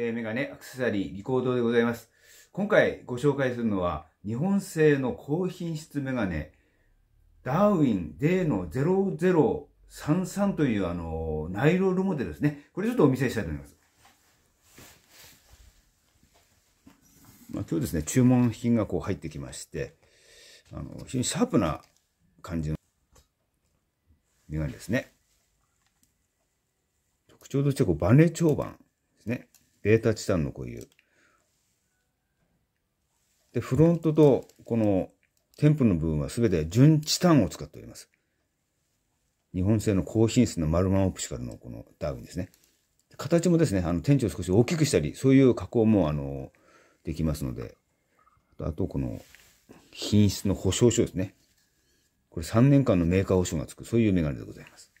えメガネ、アクセサリー、リコードでございます。今回ご紹介するのは、日本製の高品質メガネ、ダーウィン D の0033というあの、ナイロールモデルですね。これちょっとお見せしたいと思います。まあ、今日ですね、注文品がこう入ってきまして、あの、非常にシャープな感じのメガネですね。特徴としてこう、バネ長板ですね。データチタンの固有。で、フロントとこのテンプの部分は全て純チタンを使っております。日本製の高品質のマルマンオプシカルのこのダーウィンですね。形もですね、あの、天地を少し大きくしたり、そういう加工も、あの、できますので、あと、この、品質の保証書ですね。これ3年間のメーカー保証がつく、そういうメガネでございます。